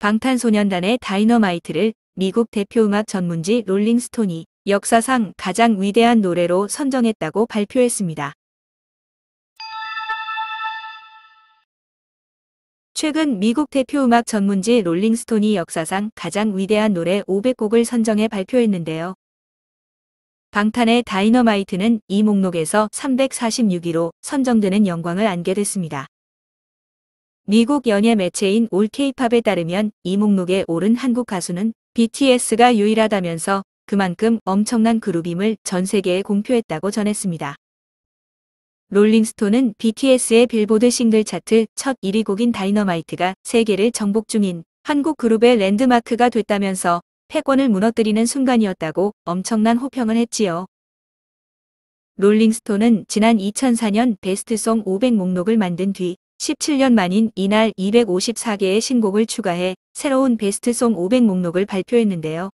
방탄소년단의 다이너마이트를 미국 대표 음악 전문지 롤링스톤이 역사상 가장 위대한 노래로 선정했다고 발표했습니다. 최근 미국 대표 음악 전문지 롤링스톤이 역사상 가장 위대한 노래 500곡을 선정해 발표했는데요. 방탄의 다이너마이트는 이 목록에서 346위로 선정되는 영광을 안게 됐습니다. 미국 연예 매체인 올 케이팝에 따르면 이 목록에 오른 한국 가수는 BTS가 유일하다면서 그만큼 엄청난 그룹임을 전 세계에 공표했다고 전했습니다. 롤링스톤은 BTS의 빌보드 싱글 차트 첫 1위 곡인 다이너마이트가 세계를 정복 중인 한국 그룹의 랜드마크가 됐다면서 패권을 무너뜨리는 순간이었다고 엄청난 호평을 했지요. 롤링스톤은 지난 2004년 베스트송 500 목록을 만든 뒤 17년 만인 이날 254개의 신곡을 추가해 새로운 베스트송 500 목록을 발표했는데요.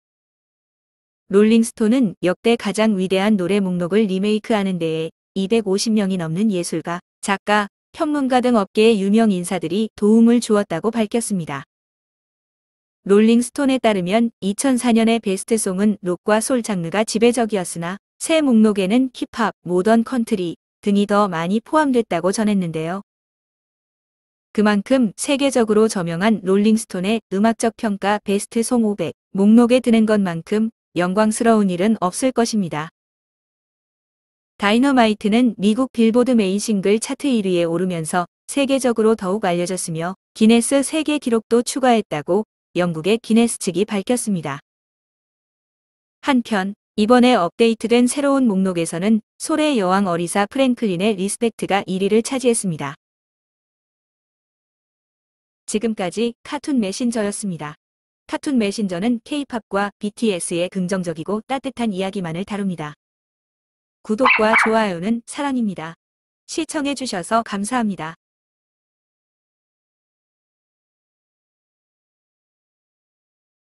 롤링스톤은 역대 가장 위대한 노래 목록을 리메이크하는 데에 250명이 넘는 예술가, 작가, 평론가 등 업계의 유명 인사들이 도움을 주었다고 밝혔습니다. 롤링스톤에 따르면 2004년의 베스트송은 록과 솔 장르가 지배적이었으나 새 목록에는 힙합, 모던 컨트리 등이 더 많이 포함됐다고 전했는데요. 그만큼 세계적으로 저명한 롤링스톤의 음악적 평가 베스트 송 500 목록에 드는 것만큼 영광스러운 일은 없을 것입니다. 다이너마이트는 미국 빌보드 메인 싱글 차트 1위에 오르면서 세계적으로 더욱 알려졌으며 기네스 세계 기록도 추가했다고 영국의 기네스 측이 밝혔습니다. 한편 이번에 업데이트된 새로운 목록에서는 소래 여왕 어리사 프랭클린의 리스펙트가 1위를 차지했습니다. 지금까지 카툰 메신저였습니다. 카툰 메신저는 K-팝과 BTS의 긍정적이고 따뜻한 이야기만을 다룹니다. 구독과 좋아요는 사랑입니다. 시청해주셔서 감사합니다.